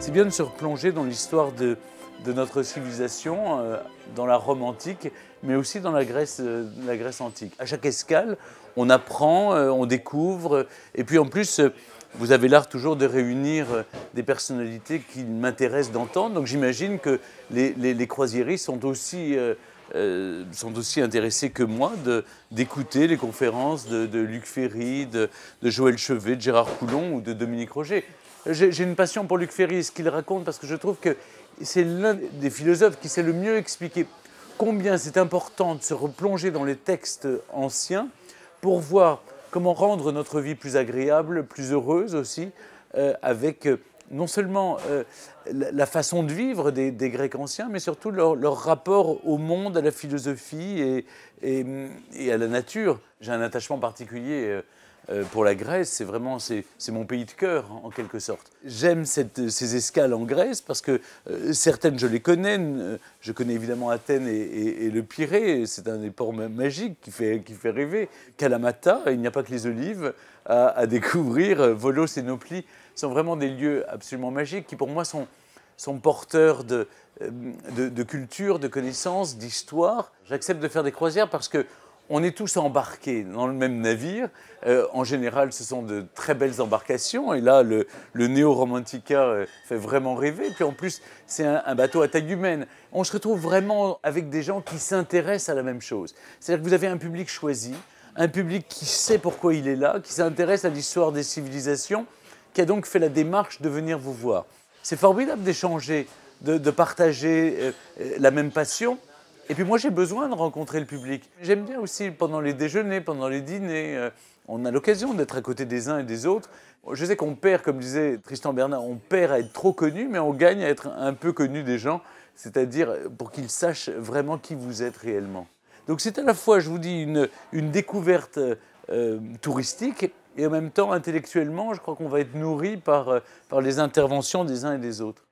C'est bien de se replonger dans l'histoire de, de, notre civilisation, euh, dans la Rome antique, mais aussi dans la Grèce, euh, la Grèce antique. À chaque escale, on apprend, euh, on découvre, et puis en plus, vous avez l'art toujours de réunir des personnalités qui m'intéressent d'entendre, donc j'imagine que les, les, les, sont aussi euh, sont aussi intéressés que moi d'écouter les conférences de, Luc Ferry, de, Joël Chevet, de Gérard Coulon ou de Dominique Roger. J'ai une passion pour Luc Ferry, ce qu'il raconte, parce que je trouve que c'est l'un des philosophes qui sait le mieux expliquer combien c'est important de se replonger dans les textes anciens pour voir comment rendre notre vie plus agréable, plus heureuse aussi, euh, avec euh, non seulement euh, la façon de vivre des, Grecs anciens, mais surtout leur, rapport au monde, à la philosophie et à la nature. J'ai un attachement particulier euh, euh, pour la Grèce, c'est vraiment c'est mon pays de cœur hein, en quelque sorte. J'aime ces escales en Grèce parce que euh, certaines je les connais. Euh, je connais évidemment Athènes et, le Pirée, c'est un des ports magiques qui fait, qui fait rêver. Kalamata, il n'y a pas que les olives à, découvrir. Volos et Nopli sont vraiment des lieux absolument magiques qui pour moi sont, porteurs de, de culture, de connaissances, d'histoire. J'accepte de faire des croisières parce que on est tous embarqués dans le même navire. Euh, en général, ce sont de très belles embarcations. Et là, le, le néo-romantica euh, fait vraiment rêver. Puis en plus, c'est un, bateau à taille humaine. On se retrouve vraiment avec des gens qui s'intéressent à la même chose. C'est-à-dire que vous avez un public choisi, un public qui sait pourquoi il est là, qui s'intéresse à l'histoire des civilisations, qui a donc fait la démarche de venir vous voir. C'est formidable d'échanger, de, partager euh, la même passion. Et puis moi, j'ai besoin de rencontrer le public. J'aime bien aussi pendant les déjeuners, pendant les dîners. Euh, on a l'occasion d'être à côté des uns et des autres. Je sais qu'on perd, comme disait Tristan Bernard, on perd à être trop connu, mais on gagne à être un peu connu des gens, c'est-à-dire pour qu'ils sachent vraiment qui vous êtes réellement. Donc c'est à la fois, je vous dis, une, découverte euh, touristique et en même temps, intellectuellement, je crois qu'on va être nourri par, euh, par les interventions des uns et des autres.